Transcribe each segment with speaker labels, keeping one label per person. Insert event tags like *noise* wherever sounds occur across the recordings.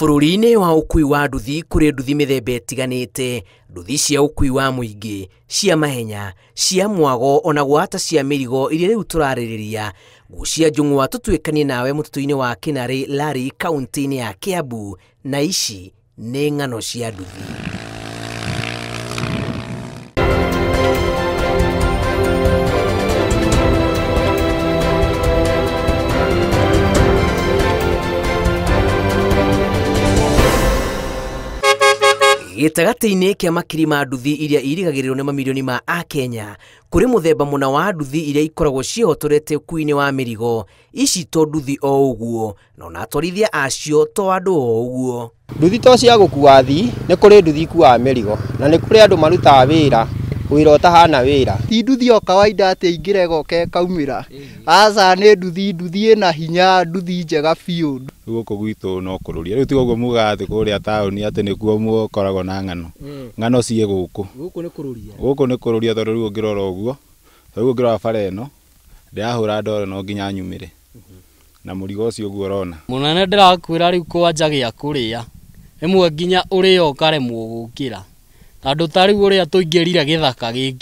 Speaker 1: bururi-inĩ wa ũkui wa nduthi kũrĩ nduthi mĩthemba ĩtiganĩte nduthi cia ũkui wa mũingĩ cia mahenya cia mwago ona gwata cia mĩrigo iria rĩu tũrarĩrĩria gucia njũng'wa tũtuĩkanie nawe mũtitũ-inĩ wa kĩnarĩ lari kaũntĩ-inĩ ya kĩambu na ici nĩ ng'ano cia nduthi gĩtagatĩ-inĩ kĩa makiri ma nduthi iria irigagĩrĩrwo nĩ mamirioni ma akenya kũrĩ mũthemba mũna wa nduthi iria ikoragwo ciĩhotorete ũkui-inĩ wa mĩrigo ici to nduthi o ũguo na ona atwarithia acio to andũ o ũguo nduthi to cia gũkua athii nĩ kũrĩ nduthi ikuaga
Speaker 2: mĩrigo na nĩ kũrĩ andũ marutaga wĩra wira utahana wira ti nduthi o kawaida atĩ ingĩre goke kaumira aca ni nduthi nduthi na hinya nduthi njega biũ
Speaker 1: rĩu gwitu no kururia riu tiguo muga atĩ kũrĩa taũni atĩ nĩkuo mũkoragwo na ng'ano hmm. ng'ano ciĩ gũkũ gũkũ nĩ kũrũria tondũ rĩu ũngĩrora ũguo rĩu ũngĩrora bara ĩno ndĩrahũra ndoro no nginya nyumire hmm. na mũrigo ũcio ũguo ũrona
Speaker 2: mũnene ndĩrakwĩra rĩu kwanja gĩa kũrĩa ĩmwe nginya ũrĩo ũkaremwo mugukira tondå ta rä u å rä a tå ingä rire gä thaka gä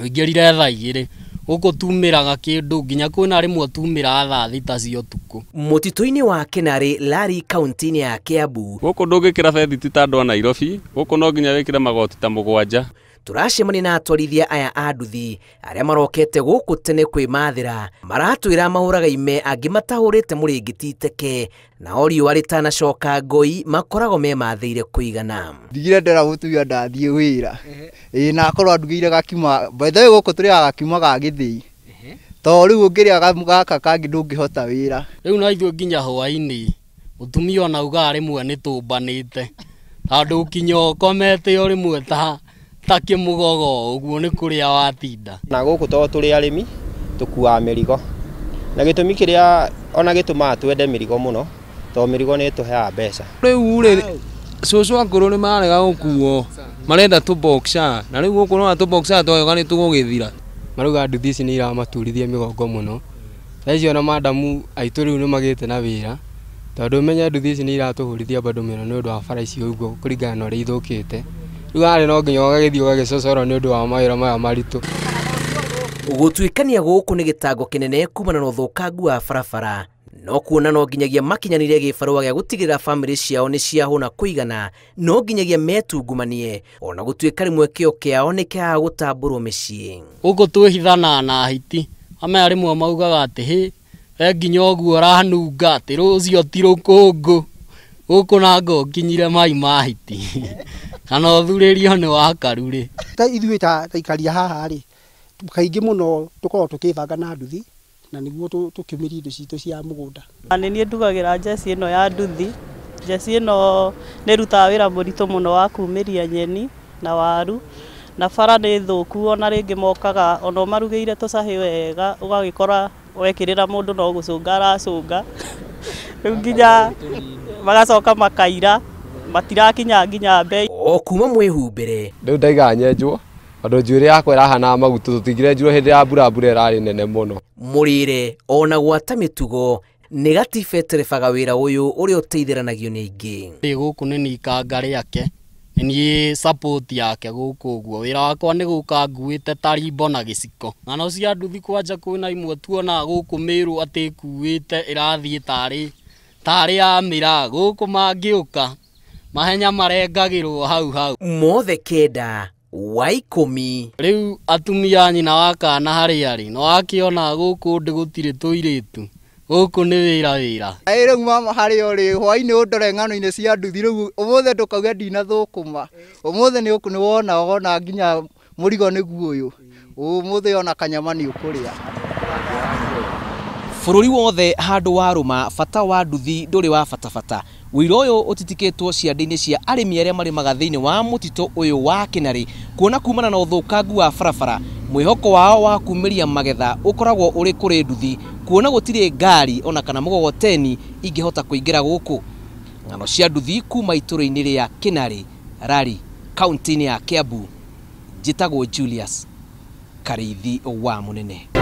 Speaker 2: ingä rire thaa igä rä gũkũ tumĩraga kĩndũ nginya kwĩna rĩmwe tumĩraga thaa thita cia ũtukũ mũtitũ-inĩ
Speaker 1: wa kĩnarĩ lari kaunti-inĩ ya kĩambu
Speaker 2: gũkũ ndũngĩkĩra bethiti ta andũ a nairobi gũkũ no nginya wĩkĩre magoti ta mũgwanja
Speaker 1: turacemania na atwarithia aya anduthi nduthi arĩa marokete gũkũ tene kwĩmathĩra maratwĩra mahũraga ime angĩ matahũrĩte mũrĩngĩti iteke nao riũa rĩtanacoka ngoi makoragwo memathĩire kũigana ndigire ndera
Speaker 2: gũtuia ndathiĩ wĩra ĩĩ na akorwo andugĩire gakima baithaĩ gũkũ tũrĩaga gakima ga gĩthĩi to rĩu ũngĩrĩa gaka kangĩ ndũngĩhota wĩra rĩu na ithuĩ nginya hwaĩ-inĩ mũtumia onaugaga rĩmwe nĩ tũmbanĩte tondũ ũkinya ũkomete o rĩmwe ta ta kä må gogo å guo nä kå rä a watinda na gå kå to tå rä arä mi tå kuaga mä rigo na gä tå mi kä rä a ona gä tå maga twende mä rigo må no tondå mä rigo nä tå heaga mbeca rä u rä cåcå angå rå nä marega gå kuo marenda tå boxa na rä u gå kå rora tå boxa twayoga nä tå gå gä thira marauga nduthi ici nä iramaturithia mä gongo må no thaici ona mandamu aitå rä u nä magä te na wä ra tondå menye nduthi ici nä iratå hå rithia mbandå mä no nä å ndå wa bara ici å guo kå ringana na å rä a ithå kä te
Speaker 1: rä u arä no nginya gagä thiä gagä cocora nä å ndå wa mawä ra maya maritå nä gä tango kä nene kumana na ũthũkangu wa barabara no kuona no nginyagia makinyanire gĩbarũa gĩa gũtigĩrĩra bamĩrĩ ciao na kå igana no nginyagia metungumanie ona kä rĩmwe kĩo kĩao nĩ kĩaga gũtambũrwo gå gũkũ twĩhithanaga
Speaker 2: na hiti amaya mwe maugaga atä hä e nginya ũguo ũranunga atĩ rũcio ti gå kå na ngo nginyire mai ma hiti *laughs* kana ũthurĩrio nĩ wakaru rĩ ta ithuĩ ta taikaria haha ri kaingi muno tukoro tukibanga na nduthi na niguo tũkiumĩria indo citũ cia mugunda nĩ niĩ ndugagira jesi ino ya nduthi jesi ino nĩ ĩrutaga wira mũritũ muno wa kumiria nyeni na waru na bara nĩ thuku ona ringi mokaga ona ũmarugĩire tũcahĩ wega ugagikora wekirira mundu no gucunga aracũnga rĩu nginya magacoka makaira matirakinya nginya mbei o kuma
Speaker 1: mwihumbire riu ndaiga nyenjwo tondå njuä rä yakwa ärahana maguta tå tingire njirwo hä ndä ya mbura mbura irari nene må må rä re ona gwata mä tugo nä gatiba äterebaga wä ra å yå å rä a å teithäranagio nä aingä ä gå kå nä nikanga rä ake nä
Speaker 2: niä yake gå kå guo wä ra wakwa nä gå nguite te tarimbo na gä ciko ng'ano cia nduthi kwanja kwä na imwe tuona gå kå mä rwo atä kuä te ä rathiä ya mä ra gå kå mangä å ka mahenya marengagirwo hau hau mothe kenda wa ikumi riu atumia nyina wa kana hari ari no akiona guku ndi gutire tuiritu guku ni wira wira ä rä u mama harä a å rä å ndore ng'ano-inä cia nduthi rä u å må thukuma ndå ni ndinathå kå ma å må nä wona wona nginya må rigo nä umuthe å yå å må ona kanyama nä å kå rä a
Speaker 1: bururi wothe handu waruma bata wa nduthi nduri wa batabata wira uyu utitikitwo ciande-ini cia arimi aria marimaga thiini wa mutito uyu wa kinari kuona kumana na uthukangu wa barabara mwihoko wao wa kumiria magetha ukoragwo uri kuri nduthi kuona gutiri ngari ona kana mugogoteni ingihota kuingira guku ng'ano cia nduthi kuma itũra-inĩ rĩa kinari rari kaunti-inĩ ya kiambu njĩtagwo julius karithi wa munene